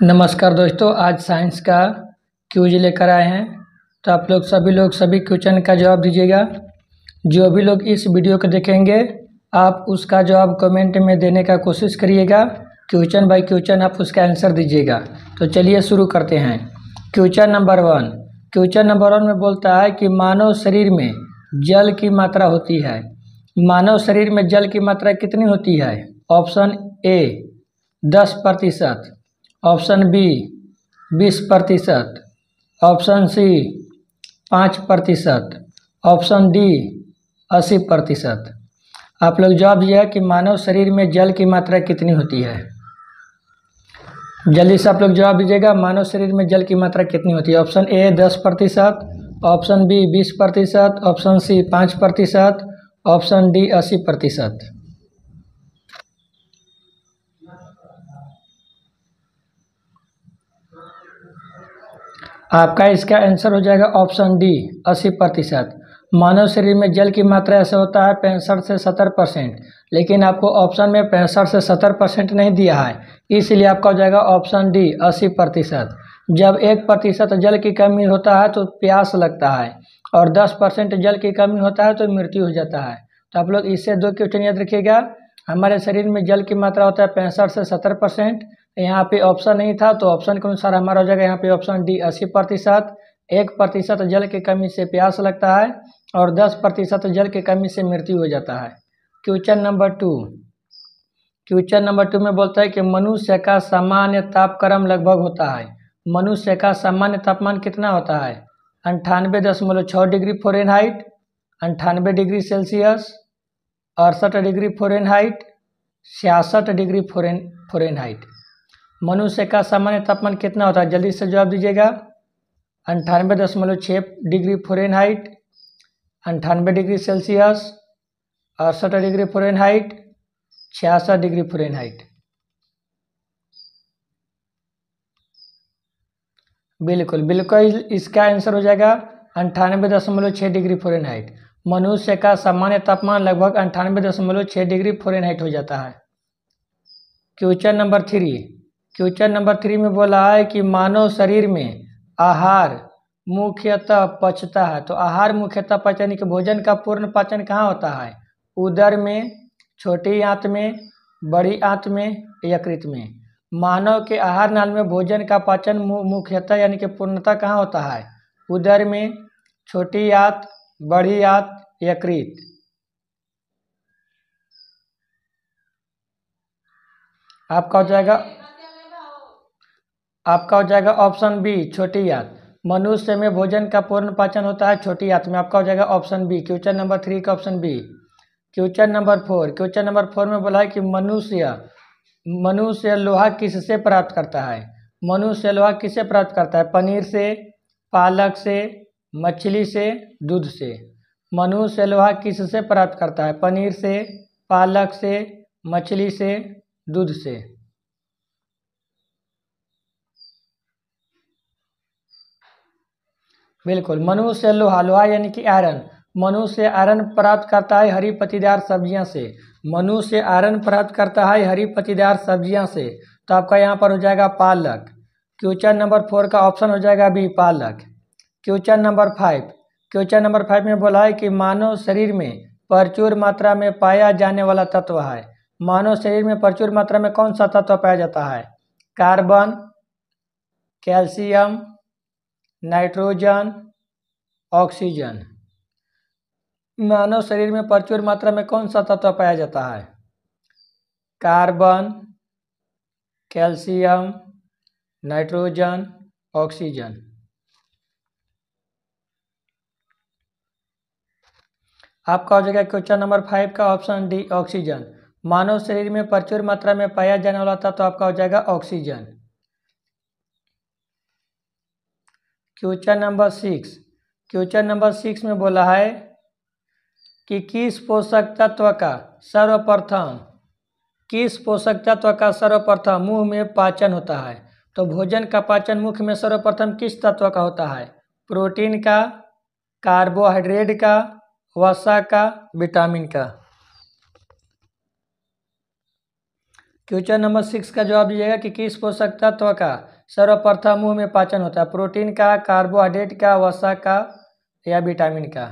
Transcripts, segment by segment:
नमस्कार दोस्तों आज साइंस का क्यूज लेकर आए हैं तो आप लोग सभी लोग सभी क्वेश्चन का जवाब दीजिएगा जो भी लोग इस वीडियो को देखेंगे आप उसका जवाब कमेंट में देने का कोशिश करिएगा क्वेश्चन बाय क्वेश्चन आप उसका आंसर दीजिएगा तो चलिए शुरू करते हैं question number one question number one में बोलता है कि मानव शरीर में जल की मात्रा होती है मानव शरीर में जल की मात्रा कितनी होती है ऑप्शन ए दस प्रतिशत ऑप्शन बी बीस प्रतिशत ऑप्शन सी पाँच प्रतिशत ऑप्शन डी अस्सी प्रतिशत आप लोग जवाब यह है कि मानव शरीर में जल की मात्रा कितनी होती है जल्दी से आप लोग जवाब दीजिएगा मानव शरीर में जल की मात्रा कितनी होती है ऑप्शन ए दस प्रतिशत ऑप्शन बी बीस प्रतिशत ऑप्शन सी पाँच प्रतिशत ऑप्शन डी अस्सी प्रतिशत आपका इसका आंसर हो जाएगा ऑप्शन डी अस्सी प्रतिशत मानव शरीर में जल की मात्रा ऐसे होता है पैंसठ से सत्तर परसेंट लेकिन आपको ऑप्शन में पैंसठ से सत्तर परसेंट नहीं दिया है इसलिए आपका हो जाएगा ऑप्शन डी अस्सी प्रतिशत जब एक प्रतिशत जल की कमी होता है तो प्यास लगता है और दस परसेंट जल की कमी होता है तो मृत्यु हो जाता है तो आप लोग इससे दो क्वेश्चन याद रखिएगा हमारे शरीर में जल की मात्रा होता है पैंसठ से सत्तर परसेंट यहाँ पे ऑप्शन नहीं था तो ऑप्शन के अनुसार हमारा हो जाएगा यहाँ पे ऑप्शन डी अस्सी प्रतिशत एक प्रतिशत जल की कमी से प्यास लगता है और दस प्रतिशत जल की कमी से मृत्यु हो जाता है question number two question number two में बोलता है कि मनुष्य का सामान्य तापक्रम लगभग होता है मनुष्य का सामान्य तापमान कितना होता है अंठानवे दशमलव छः डिग्री हाइट अंठानवे डिग्री सेल्सियस अड़सठ डिग्री हाइट छियासठ डिग्री फोरेन हाइट मनुष्य का सामान्य तापमान कितना होता है जल्दी से जवाब दीजिएगा अंठानवे दशमलव छः डिग्री हाइट अंठानवे डिग्री सेल्सियस अड़सठ डिग्री फोरेन हाइट छियासठ डिग्री फोरेन हाइट बिल्कुल बिल्कुल इसका आंसर हो जाएगा अंठानवे दशमलव छः डिग्री फोरेन हाइट मनुष्य का सामान्य तापमान लगभग अंठानवे दशमलव छः डिग्री फोरेन हाइट हो जाता है question number three question number three में बोला है कि मानव शरीर में आहार मुख्यतः पचता है तो आहार मुख्यतः पचन के भोजन का पूर्ण पाचन कहाँ होता है उदर में छोटी आंत में बड़ी आंत में यकृत में मानव के आहार नाल में भोजन का पाचन मुख्यतः यानी कि पूर्णता कहाँ होता है उदर में छोटी आंत बड़ी आंत यकृत आपका हो जाएगा आपका हो जाएगा ऑप्शन बी छोटी याद मनुष्य में भोजन का पूर्ण पाचन होता है छोटी याद में आपका हो जाएगा option B question number three का option B question number four question number four में बोला है कि मनुष्य मनुष्य लोहा किससे प्राप्त करता है मनुष्य लोहा किससे प्राप्त करता है पनीर से पालक से मछली से दूध से मनुष्य लोहा किससे प्राप्त करता है पनीर से पालक से मछली से दूध से बिल्कुल मनु से लोहा लोहा यानी कि आयरन मनु से आयरन प्राप्त करता है हरी पतिदार सब्जियां से मनु से आयरन प्राप्त करता है हरी पतिदार सब्जियां से तो आपका यहाँ पर हो जाएगा पालक क्वेश्चन नंबर फोर का ऑप्शन हो जाएगा बी पालक question number five question number five में बोला है कि मानव शरीर में प्रचुर मात्रा में पाया जाने वाला तत्व है मानव शरीर में प्रचुर मात्रा में कौन सा तत्व पाया जाता है कार्बन कैल्शियम नाइट्रोजन ऑक्सीजन मानव शरीर में प्रचुर मात्रा में कौन सा तत्व पाया जाता है कार्बन कैल्शियम नाइट्रोजन ऑक्सीजन आपका हो जाएगा क्वेश्चन नंबर फाइव का ऑप्शन डी ऑक्सीजन मानव शरीर में प्रचुर मात्रा में पाया जाने वाला तत्व तो आपका हो जाएगा oxygen question number six question number six में बोला है कि किस पोषक तत्व का सर्वप्रथम किस पोषक तत्व का सर्वप्रथम मुंह में पाचन होता है तो भोजन का पाचन मुख में सर्वप्रथम किस तत्व का होता है प्रोटीन का कार्बोहाइड्रेट का वसा का विटामिन का क्वेश्चन नंबर सिक्स का जवाब दीजिएगा कि किस पोषक तत्व का सर्वप्रथम मुंह में पाचन होता है प्रोटीन का कार्बोहाइड्रेट का वसा का या विटामिन का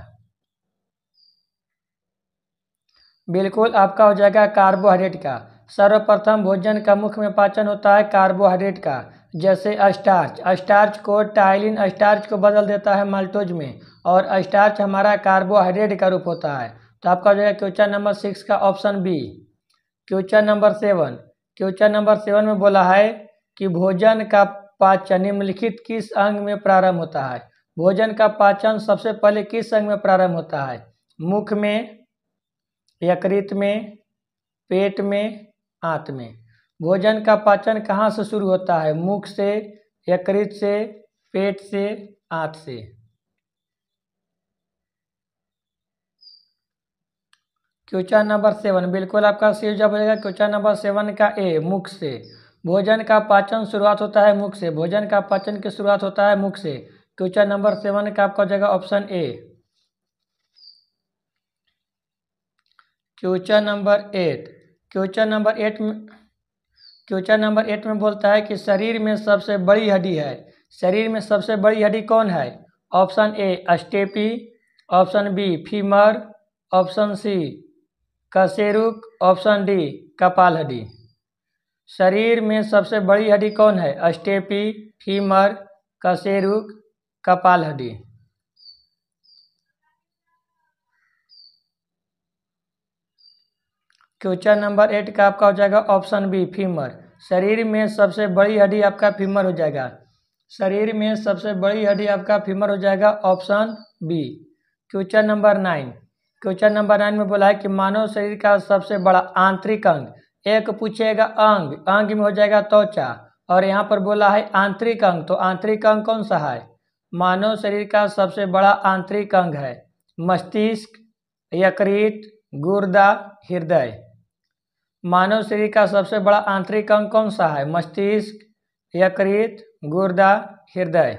बिल्कुल आपका हो जाएगा कार्बोहाइड्रेट का सर्वप्रथम भोजन का मुख में पाचन होता है कार्बोहाइड्रेट का जैसे अस्टार्च अस्टार्च को टाइलिन अस्टार्च को बदल देता है माल्टोज में और अस्टार्च हमारा कार्बोहाइड्रेट का रूप होता है तो आपका हो जाएगा क्वेश्चन नंबर सिक्स का option B question number seven question number seven में बोला है कि भोजन का पाचन निम्नलिखित किस अंग में प्रारंभ होता है भोजन का पाचन सबसे पहले किस अंग में प्रारंभ होता है मुख में यकृत में पेट में आंत में भोजन का पाचन कहाँ से शुरू होता है मुख से यकृत से पेट से आंत से क्वेश्चन नंबर सेवन बिल्कुल आपका सही जवाब हो जाएगा क्वेश्चन नंबर सेवन का ए मुख से भोजन का पाचन शुरुआत होता है मुख से भोजन का पाचन की शुरुआत होता है मुख से क्वेश्चन नंबर सेवन का आपका जगह option A question number eight question number eight में क्वेश्चन नंबर एट में बोलता है कि शरीर में सबसे बड़ी हड्डी है शरीर में सबसे बड़ी हड्डी कौन है ऑप्शन ए अस्टेपी option B femur option C कसेरुक ऑप्शन डी कपाल हड्डी शरीर में सबसे बड़ी हड्डी कौन है अस्टेपी फीमर कशेरुक कपाल हड्डी क्वेश्चन नंबर एट का आपका हो जाएगा ऑप्शन बी फीमर शरीर में सबसे बड़ी हड्डी आपका फीमर हो जाएगा शरीर में सबसे बड़ी हड्डी आपका फीमर हो जाएगा option B question number nine question number nine में बोला है कि मानव शरीर का सबसे बड़ा आंतरिक अंग एक पूछेगा अंग अंग में हो जाएगा त्वचा और यहाँ पर बोला है आंतरिक अंग तो आंतरिक अंग कौन सा है मानव शरीर का सबसे बड़ा आंतरिक अंग है मस्तिष्क यकृत गुर्दा हृदय मानव शरीर का सबसे बड़ा आंतरिक अंग कौन सा है मस्तिष्क यकृत गुर्दा हृदय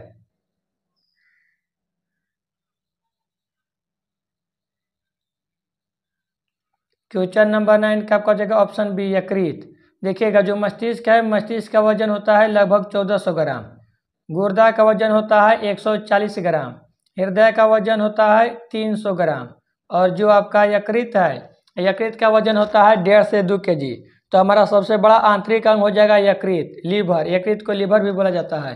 क्वेश्चन नंबर नाइन का आपका जगह ऑप्शन बी यकृत देखिएगा जो मस्तिष्क है मस्तिष्क का वजन होता है लगभग चौदह सौ ग्राम गुर्दा का वजन होता है एक सौ चालीस ग्राम हृदय का वजन होता है तीन सौ ग्राम और जो आपका यकृत है यकृत का वजन होता है डेढ़ से दो के जी तो हमारा सबसे बड़ा आंतरिक अंग हो जाएगा यकृत लीवर यकृत को लीवर भी बोला जाता है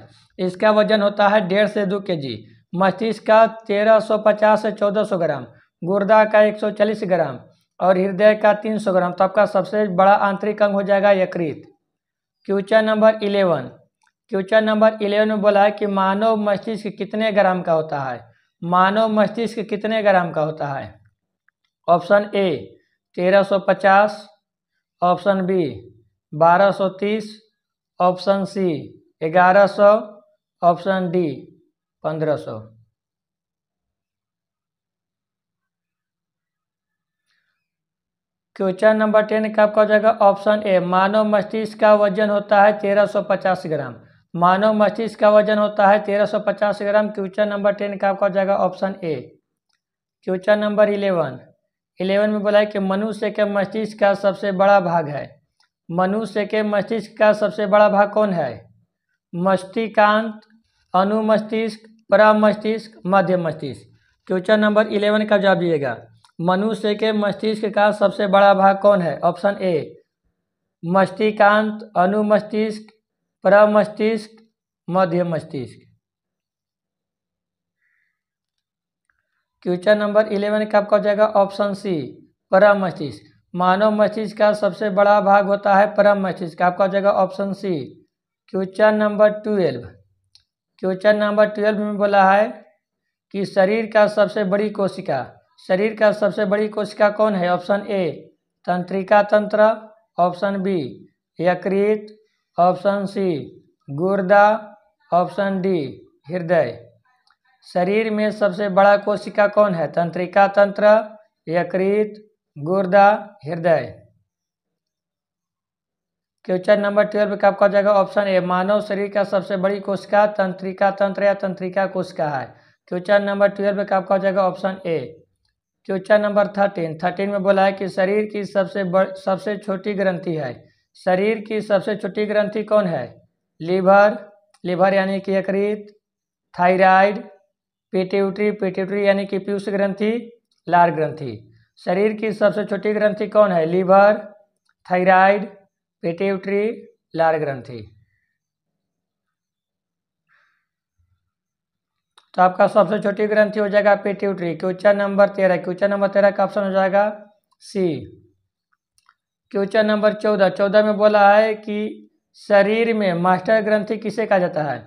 इसका वजन होता है डेढ़ से दो के जी मस्तिष्क का तेरह सौ पचास से चौदह सौ ग्राम गुर्दा का एक सौ चालीस ग्राम और हृदय का 300 ग्राम तो आपका सबसे बड़ा आंतरिक अंग हो जाएगा यकृत question number eleven question number eleven में बोला है कि मानव मस्तिष्क कितने ग्राम का होता है मानव मस्तिष्क कितने ग्राम का होता है option A 1350 option B 1230 option C 1100 option D 1500 question number ten का आपका हो जाएगा ऑप्शन ए मानव मस्तिष्क का वजन होता है तेरह सौ पचास ग्राम मानव मस्तिष्क का वजन होता है तेरह सौ पचास ग्राम क्वेश्चन नंबर टेन का आपका हो जाएगा option A question number eleven eleven में बोला है कि मनुष्य के मस्तिष्क का सबसे बड़ा भाग है मनुष्य के मस्तिष्क का सबसे बड़ा भाग कौन है मस्तिकांत अनुमस्तिष्क परामस्तिष्क मध्य मस्तिष्क क्वेश्चन नंबर इलेवन का जवाब दिएगा मनुष्य के मस्तिष्क का सबसे बड़ा भाग कौन है ऑप्शन ए मस्तिकांत अनुमस्तिष्क प्रमस्तिष्क मध्य मस्तिष्क क्वेश्चन नंबर इलेवन का आपका हो जाएगा ऑप्शन सी परम मस्तिष्क मानव मस्तिष्क का सबसे बड़ा भाग होता है परम मस्तिष्क आपका हो जाएगा option C question number twelve question number twelve में बोला है कि शरीर का सबसे बड़ी कोशिका शरीर का सबसे बड़ी कोशिका कौन है ऑप्शन ए तंत्रिका तंत्र ऑप्शन बी यकृत ऑप्शन सी गुर्दा ऑप्शन डी हृदय शरीर में सबसे बड़ा कोशिका कौन है तंत्रिका तंत्र यकृत गुर्दा हृदय क्वेश्चन नंबर ट्वेल्व का आपका जाएगा ऑप्शन ए मानव शरीर का सबसे बड़ी कोशिका तंत्रिका तंत्र या तंत्रिका कोशिका है क्वेश्चन नंबर ट्वेल्व का आपका जाएगा ऑप्शन ए चौथा नंबर थर्टीन थर्टीन में बोला है कि शरीर की सबसे बड़ सबसे छोटी ग्रंथि है शरीर की सबसे छोटी ग्रंथि कौन है लीवर लीवर यानी कि यकृत थायराइड पीट्यूटरी पीट्यूटरी यानी कि पीयूष ग्रंथि लार ग्रंथि शरीर की सबसे छोटी ग्रंथि कौन है लीवर थायराइड पीट्यूटरी लार ग्रंथि तो आपका सबसे छोटी ग्रंथि हो जाएगा पिट्यूटरी क्वेश्चन नंबर तेरह क्वेश्चन नंबर तेरह का ऑप्शन हो जाएगा सी क्वेश्चन नंबर चौदह चौदह में बोला है कि शरीर में मास्टर ग्रंथि किसे कहा जाता है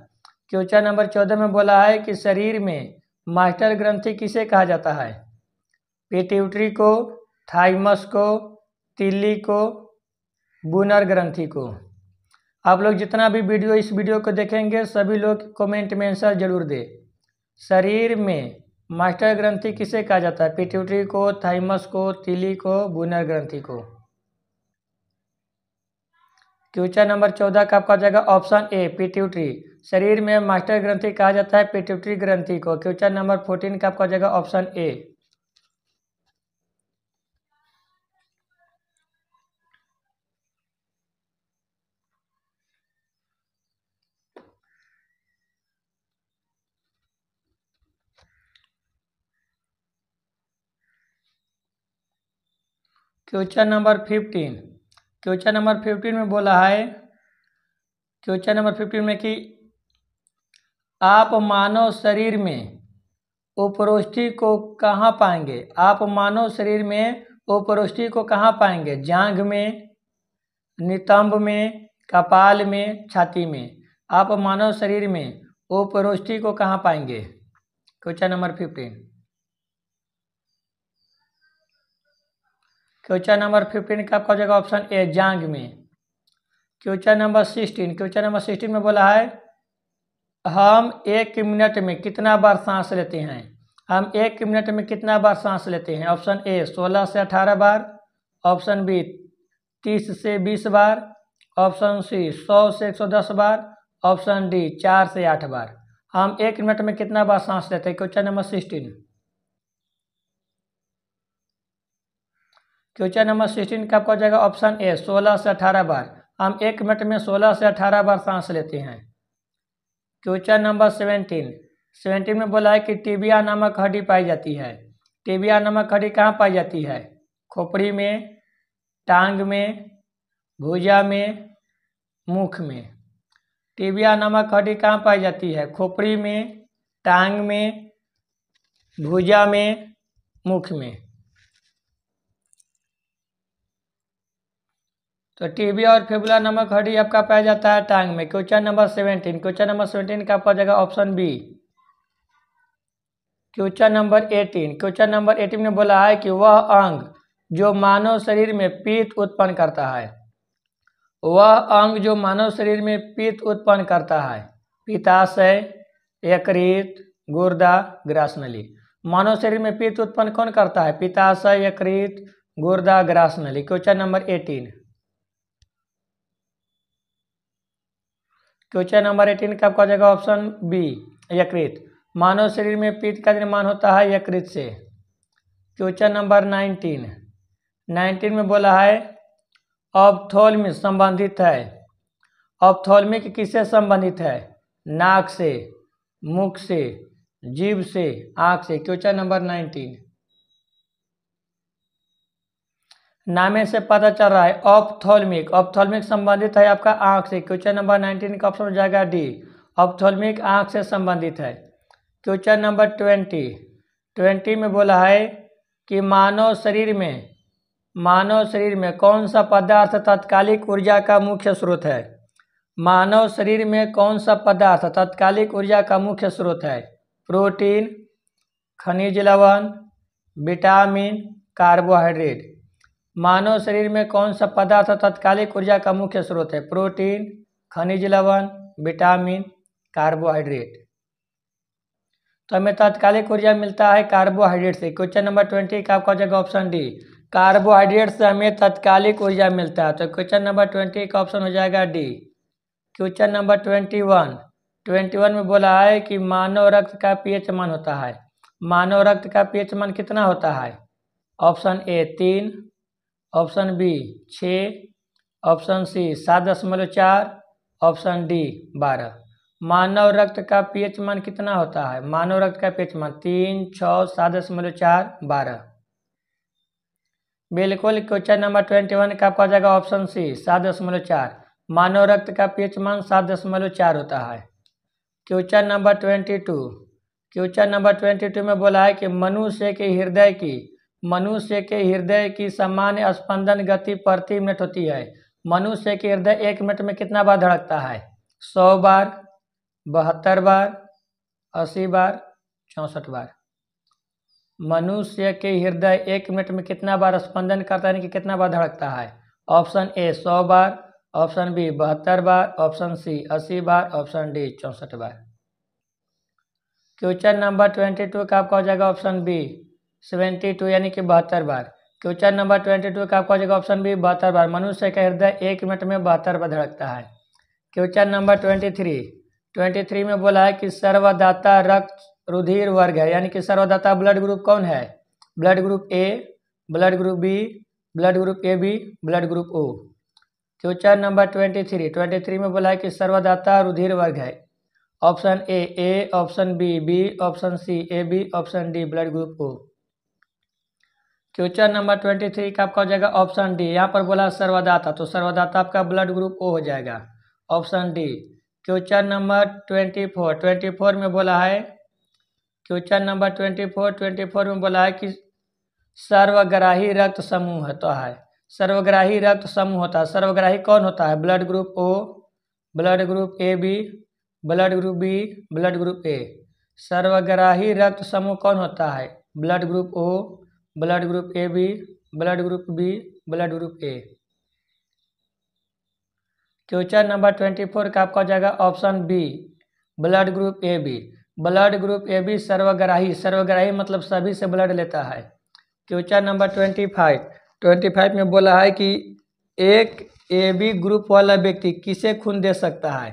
क्वेश्चन नंबर चौदह में बोला है कि शरीर में मास्टर ग्रंथि किसे कहा जाता है पिट्यूटरी को थाइमस को तिल्ली को बुनर ग्रंथि को आप लोग जितना भी वीडियो इस वीडियो को देखेंगे सभी लोग कमेंट में आंसर जरूर दें शरीर में मास्टर ग्रंथि किसे कहा जाता है पिट्यूटरी को थाइमस को तिली को बुनर ग्रंथि को क्वेश्चन नंबर चौदह का आपका जाएगा ऑप्शन ए पिट्यूटरी शरीर में मास्टर ग्रंथि कहा जाता है पिट्यूटरी ग्रंथि को क्वेश्चन नंबर फोर्टीन का आपका जाएगा option A question number fifteen question number fifteen में बोला है क्वेश्चन नंबर फिफ्टीन में कि आप मानव शरीर में उपरोष्टि को कहाँ पाएंगे आप मानव शरीर में उपरोष्टि को कहाँ पाएंगे जांघ में नितंब में कपाल में छाती में आप मानव शरीर में उपरोष्टि को कहाँ पाएंगे question number fifteen question number fifteen का आपका हो जाएगा ऑप्शन ए जांग में question number sixteen question number sixteen में बोला है हम एक मिनट में कितना बार सांस लेते हैं हम एक मिनट में कितना बार सांस लेते हैं ऑप्शन ए सोलह से अठारह बार ऑप्शन बी तीस से बीस बार ऑप्शन सी सौ से एक सौ दस बार ऑप्शन डी चार से आठ बार हम एक मिनट में कितना बार सांस लेते हैं question number sixteen question number sixteen का आपका हो जाएगा ऑप्शन ए सोलह से अठारह बार हम एक मिनट में सोलह से अठारह बार सांस लेते हैं क्वेश्चन नंबर सेवेंटीन सेवेंटीन में बोला है कि टीबिया नामक हड्डी पाई जाती है टीबिया नामक हड्डी कहाँ पाई जाती है खोपड़ी में टांग में भुजा में मुख में टीबिया नामक हड्डी कहाँ पाई जाती है खोपड़ी में टांग में भुजा में मुख में तो टीबिया और फेबुला नमक हड्डी आपका पाया जाता है टांग में question number seventeen question number seventeen का आपका जाएगा option B question number eighteen question number eighteen में बोला है कि वह अंग जो मानव शरीर में पीत उत्पन्न करता है वह अंग जो मानव शरीर में पीत उत्पन्न करता है पिताशय यकृत गुर्दा ग्रासनली मानव शरीर में पीत उत्पन्न कौन करता है पिताशय यकृत गुर्दा ग्रासनली question number eighteen question number eighteen का आपका हो जाएगा ऑप्शन बी यकृत मानव शरीर में पीत का निर्माण होता है यकृत से क्वेश्चन नंबर नाइनटीन नाइनटीन में बोला है ऑप्थोलमिक संबंधित है ऑप्थोलमिक किससे संबंधित है नाक से मुख से जीव से आँख से क्वेश्चन नंबर नाइनटीन नामे से पता चल रहा है ऑप्थोलमिक ऑप्थोलमिक संबंधित है आपका आँख से क्वेश्चन नंबर नाइनटीन का ऑप्शन हो जाएगा डी ऑप्थोलमिक आँख से संबंधित है क्वेश्चन नंबर ट्वेंटी ट्वेंटी में बोला है कि मानव शरीर में मानव शरीर में कौन सा पदार्थ तत्कालिक ऊर्जा का मुख्य स्रोत है मानव शरीर में कौन सा पदार्थ तत्कालिक ऊर्जा का मुख्य स्रोत है प्रोटीन खनिज लवण विटामिन कार्बोहाइड्रेट मानव शरीर में कौन सा पदार्थ तत्कालिक ऊर्जा का मुख्य स्रोत है प्रोटीन खनिज लवण विटामिन कार्बोहाइड्रेट तो हमें तत्कालिक ऊर्जा मिलता है कार्बोहाइड्रेट से क्वेश्चन नंबर ट्वेंटी का आपका हो जाएगा ऑप्शन डी कार्बोहाइड्रेट से हमें तत्कालिक ऊर्जा मिलता है तो क्वेश्चन नंबर ट्वेंटी का ऑप्शन हो जाएगा D question number twenty one twenty one में बोला है कि मानव रक्त का पीएच मान होता है मानव रक्त का पीएच मान कितना होता है ऑप्शन ए तीन ऑप्शन बी छः ऑप्शन सी सात दशमलव चार ऑप्शन डी बारह मानव रक्त का पीएच मान कितना होता है मानव रक्त का पीएच मान तीन छः सात दशमलव चार बारह बिल्कुल क्वेश्चन नंबर ट्वेंटी वन का आपका जाएगा ऑप्शन सी सात दशमलव चार मानव रक्त का पीएच मान सात दशमलव चार होता है question number twenty two question number twenty two में बोला है कि मनुष्य के हृदय की मनुष्य के हृदय की सामान्य स्पंदन गति प्रति मिनट होती है मनुष्य के हृदय एक मिनट में कितना बार धड़कता है सौ बार बहत्तर बार अस्सी बार चौंसठ बार मनुष्य के हृदय एक मिनट में कितना बार स्पंदन करता है कि कितना बार धड़कता है ऑप्शन ए सौ बार ऑप्शन बी बहत्तर बार ऑप्शन सी अस्सी बार ऑप्शन डी चौंसठ बार क्वेश्चन नंबर ट्वेंटी टू का आपका हो जाएगा ऑप्शन बी सेवेंटी टू यानी कि बहत्तर बार क्वेश्चन नंबर ट्वेंटी टू का आपका आ जाएगा ऑप्शन बी बहत्तर बार मनुष्य का हृदय एक मिनट में बहत्तर बार धड़कता है question number twenty three twenty three में बोला है कि सर्वदाता रक्त रुधिर वर्ग है यानी कि सर्वदाता ब्लड ग्रुप कौन है blood group A blood group B blood group A B blood group O question number twenty three twenty three में बोला है कि सर्वदाता रुधिर वर्ग है option A A option B B option C A B option D blood group O question number twenty three का आपका हो जाएगा ऑप्शन डी यहाँ पर बोला सर्वदाता तो सर्वदाता आपका ब्लड ग्रुप ओ हो जाएगा option D question number twenty four twenty four में बोला है question number twenty four twenty four में बोला है कि सर्वग्राही रक्त समूह होता है सर्वग्राही रक्त समूह होता है सर्वग्राही कौन होता है blood group O blood group A B blood group B blood group A सर्वग्राही रक्त समूह कौन होता है blood group O blood group A B blood group B blood group A question number twenty four का आपका हो जाएगा option B blood group A B blood group A B सर्वग्राही सर्वग्राही मतलब सभी से ब्लड लेता है question number twenty five twenty five में बोला है कि एक ए बी ग्रुप वाला व्यक्ति किसे खून दे सकता है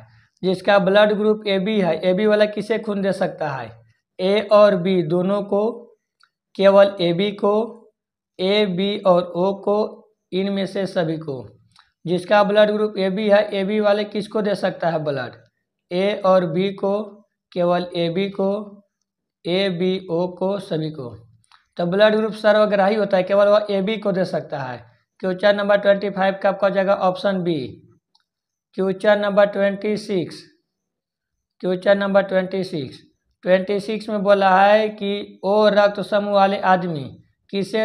जिसका ब्लड ग्रुप ए बी है ए बी वाला किसे खून दे सकता है ए और बी दोनों को केवल ए बी को ए बी और ओ को इनमें से सभी को जिसका ब्लड ग्रुप ए बी है ए बी वाले किसको दे सकता है ब्लड ए और बी को केवल ए बी को ए बी ओ को सभी को तो ब्लड ग्रुप सर्वग्राही होता है केवल वह ए बी को दे सकता है क्वेश्चन नंबर ट्वेंटी फाइव का आपका जाएगा option B question number twenty six question number twenty six twenty six में बोला है कि ओ रक्त समूह वाले आदमी किसे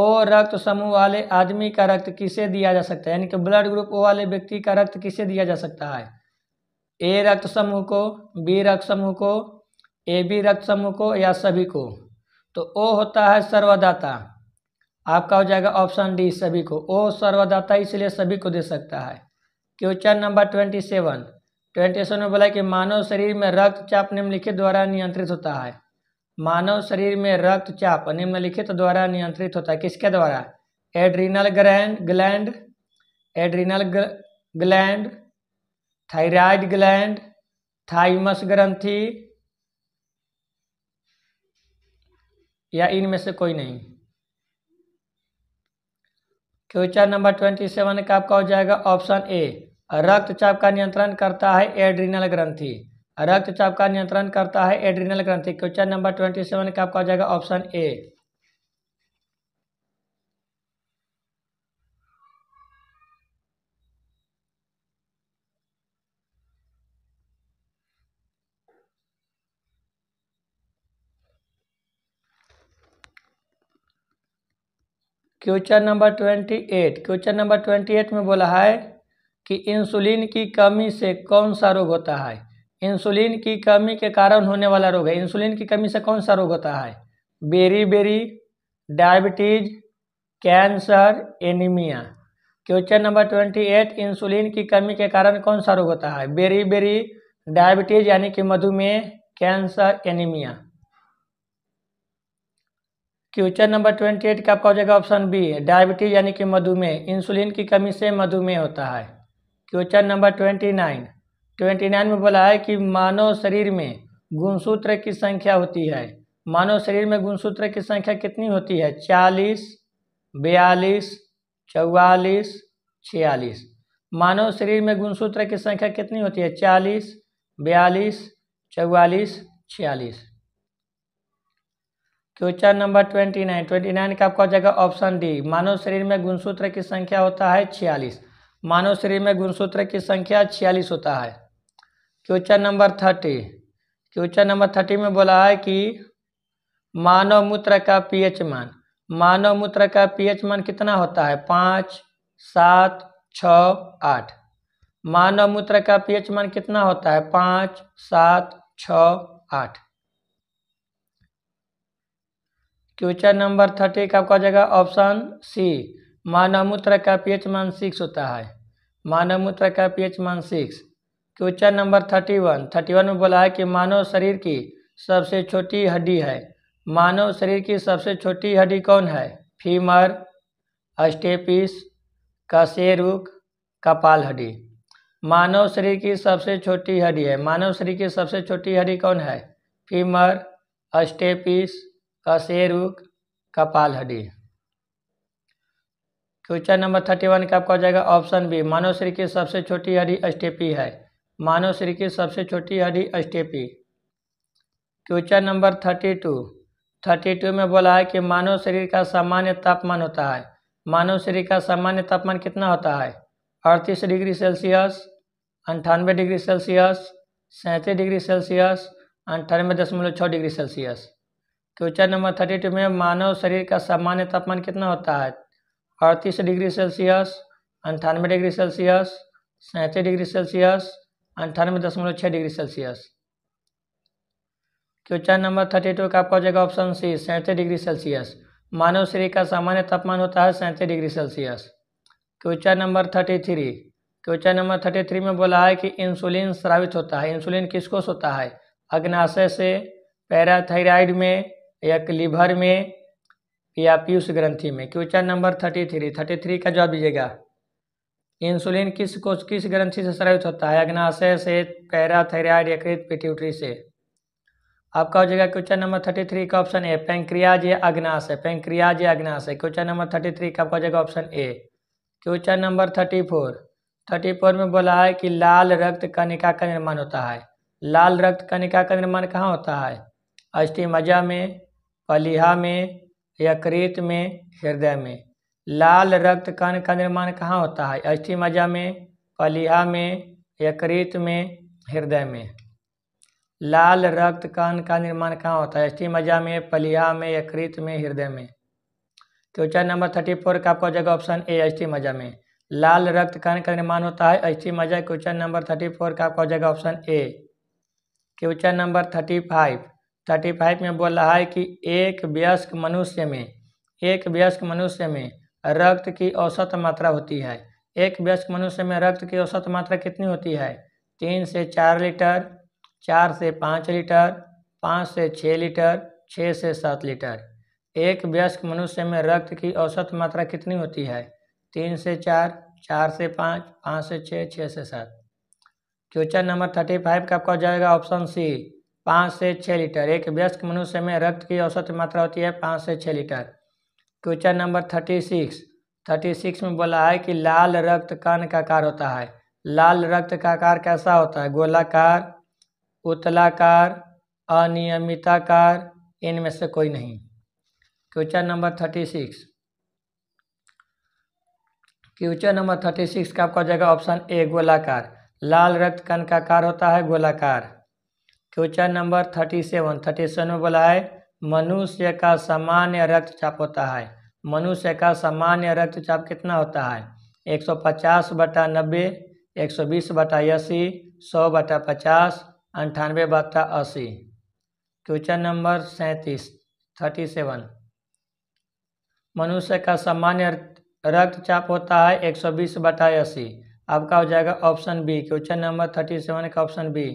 ओ रक्त समूह वाले आदमी का रक्त किसे दिया जा सकता है यानी कि ब्लड ग्रुप ओ वाले व्यक्ति का रक्त किसे दिया जा सकता है ए रक्त समूह को बी रक्त समूह को ए बी रक्त समूह को या सभी को तो ओ होता है सर्वदाता आपका हो जाएगा ऑप्शन डी सभी को ओ सर्वदाता इसलिए सभी को दे सकता है question number twenty seven twenty ने बोला कि मानव शरीर में रक्तचाप निम्नलिखित द्वारा नियंत्रित होता है मानव शरीर में रक्तचाप निम्नलिखित द्वारा नियंत्रित होता है किसके द्वारा adrenal grand gland adrenal gland thyroid gland thymus ग्रंथि या इनमें से कोई नहीं क्वेश्चन नंबर ट्वेंटी सेवन का आपका हो जाएगा ऑप्शन ए रक्तचाप का नियंत्रण करता है एड्रीनल ग्रंथि रक्तचाप का नियंत्रण करता है एड्रीनल ग्रंथि क्वेश्चन नंबर ट्वेंटी सेवन का आपका आ जाएगा option A question number twenty eight question number twenty eight में बोला है कि इंसुलिन की कमी से कौन सा रोग होता है इंसुलिन की कमी के कारण होने वाला रोग है इंसुलिन की कमी से कौन सा रोग होता है beriberi diabetes cancer anaemia question number twenty eight insulin की कमी के कारण कौन सा रोग होता है बेरी बेरी डायबिटीज यानी कि मधुमेह cancer anaemia question number twenty eight का आपका हो जाएगा ऑप्शन बी डायबिटीज यानी कि मधुमेह इंसुलिन की कमी से मधुमेह होता है question number twenty nine twenty nine में बोला है कि मानव शरीर में गुणसूत्र की संख्या होती है मानव शरीर में गुणसूत्र की संख्या कितनी होती है चालीस बयालीस चौवालीस छियालीस मानव शरीर में गुणसूत्र की संख्या कितनी होती है चालीस बयालीस चौवालीस छियालीस question number twenty nine twenty nine का आपका जगह ऑप्शन डी मानव शरीर में गुणसूत्र की संख्या होता है छियालीस मानव शरीर में गुणसूत्र की संख्या छियालीस होता है question number thirty question number thirty में बोला है कि मानव मूत्र का पीएच मान मानव मूत्र का पीएच मान कितना होता है पाँच सात छ आठ मानव मूत्र का पीएच मान कितना होता है पाँच सात छ आठ क्वेश्चन नंबर थर्टी का आपका जगह ऑप्शन सी मानव मूत्र का पीएच मान सिक्स होता है मानव मूत्र का पीएच मान six question number thirty one thirty one में बोला है कि मानव शरीर की सबसे छोटी हड्डी है मानव शरीर की सबसे छोटी हड्डी कौन है फीमर अस्टेपिस कशेरुक कपाल हड्डी मानव शरीर की सबसे छोटी हड्डी है मानव शरीर की सबसे छोटी हड्डी कौन है फीमर अस्टेपिस कशेरुक कपाल हड्डी क्वेश्चन तो नंबर थर्टी वन का आपका हो जाएगा ऑप्शन बी मानव शरीर की सबसे छोटी हड्डी अस्टेपी है मानव शरीर की सबसे छोटी हड्डी अस्टेपी क्वेश्चन तो number thirty two thirty two में बोला है कि मानव शरीर का सामान्य तापमान होता है मानव शरीर का सामान्य तापमान कितना होता है अड़तीस डिग्री सेल्सियस अंठानवे डिग्री सेल्सियस सैंतीस डिग्री सेल्सियस अंठानवे दशमलव छः डिग्री सेल्सियस क्वेश्चन तो नंबर थर्टी टू में मानव शरीर का सामान्य तापमान कितना होता है अड़तीस डिग्री सेल्सियस अंठानवे डिग्री सेल्सियस सैंतीस डिग्री सेल्सियस अंठानवे दशमलव छः degree Celsius question number thirty two का आपका हो जाएगा ऑप्शन सी सैंतीस डिग्री सेल्सियस मानव शरीर का सामान्य तापमान होता है सैंतीस degree Celsius question number thirty three question number thirty three में बोला है कि इंसुलिन स्रावित होता है इंसुलिन किसको होता है अग्नाशय से पैराथाइराइड में या लिवर में या पीयूष ग्रंथि में question number thirty three thirty three का जवाब दीजिएगा इंसुलिन किस को किस ग्रंथि से स्रावित होता है अग्नाशय से पैराथायराइड यकृत पिट्यूटरी से आपका हो जाएगा क्वेश्चन नंबर थर्टी थ्री का ऑप्शन ए पेंक्रियाज या अग्नाशय है पेंक्रियाज या अग्नाशय क्वेश्चन नंबर थर्टी थ्री का आपका हो जाएगा option A question number thirty four thirty four में बोला है कि लाल रक्त कणिका का निर्माण होता है लाल रक्त कणिका का निर्माण कहाँ होता है मजा में पलिहा में यकृत में हृदय में लाल रक्त कण का निर्माण कहाँ होता है अस्थि मज्जा में पलिया में यकृत में हृदय में लाल रक्त कण का निर्माण कहाँ होता है अस्थि मज्जा में पलिया में यकृत में हृदय में क्वेश्चन तो चार नंबर थर्टी फोर का आपका जगह ऑप्शन ए अस्थि मज्जा में लाल रक्त कण का निर्माण होता है अस्थि मज्जा क्वेश्चन नंबर थर्टी फोर का आपका जगह option A question number thirty five thirty five में बोल रहा है कि एक वयस्क मनुष्य में एक वयस्क मनुष्य में रक्त की औसत मात्रा होती है एक वयस्क मनुष्य में रक्त की औसत मात्रा कितनी होती है तीन से चार लीटर चार से पाँच लीटर पाँच से छः लीटर छः से सात लीटर एक व्यस्क मनुष्य में रक्त की औसत मात्रा कितनी होती है तीन से चार चार से पाँच पाँच से छः छः से सात क्वेश्चन नंबर थर्टी फाइव का आपका जाएगा ऑप्शन सी पाँच से छः लीटर एक व्यस्क मनुष्य में रक्त की औसत मात्रा होती है पाँच से छः litre question number thirty six thirty six में बोला है कि लाल रक्त कण का आकार होता है लाल रक्त का आकार कैसा होता है गोलाकार उतलाकार अनियमिताकार इनमें से कोई नहीं question number thirty six question number thirty six का आपका हो जाएगा ऑप्शन ए गोलाकार लाल रक्त कण का आकार होता है गोलाकार question number thirty seven thirty seven में बोला है मनुष्य का सामान्य रक्तचाप होता है मनुष्य का सामान्य रक्तचाप कितना होता है एक सौ पचास बटा नब्बे एक सौ बीस बटा अस्सी सौ बटा पचास अंठानवे बटा अस्सी क्वेश्चन नंबर सैंतीस थर्टी सेवन मनुष्य का सामान्य रक्तचाप होता है एक सौ बीस बटा अस्सी आपका हो जाएगा option B question number thirty seven का option B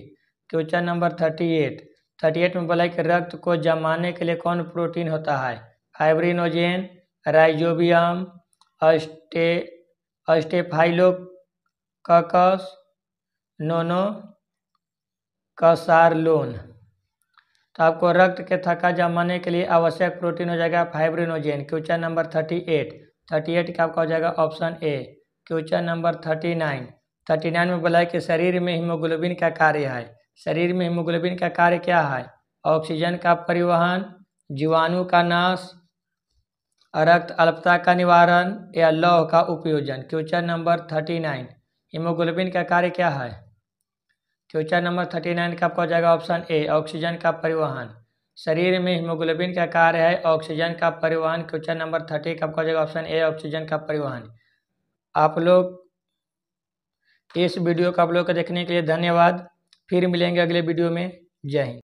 question number thirty eight thirty eight में बोला कि रक्त को जमाने के लिए कौन प्रोटीन होता है फाइब्रिनोजेन राइजोबियम अस्टे अस्टेफाइलोकस नोनो कसारलोन तो आपको रक्त के थका जमाने के लिए आवश्यक प्रोटीन हो जाएगा fibrinogen question number thirty eight thirty eight का आपका हो जाएगा option A question number thirty nine thirty nine में बोला है कि शरीर में हीमोग्लोबिन का कार्य है शरीर में हीमोग्लोबिन का कार्य क्या है ऑक्सीजन का परिवहन जीवाणु का नाश रक्त अल्पता का निवारण या लौह का उपयोजन question number thirty nine haemoglobin का कार्य क्या है क्वेश्चन नंबर थर्टी नाइन का आपका हो जाएगा ऑप्शन ए ऑक्सीजन का परिवहन शरीर में हीमोग्लोबिन का कार्य है ऑक्सीजन का परिवहन क्वेश्चन नंबर थर्टी का आपका हो जाएगा ऑप्शन ए ऑक्सीजन का परिवहन आप लोग इस वीडियो को आप लोग को देखने के लिए धन्यवाद फिर मिलेंगे अगले वीडियो में जय हिंद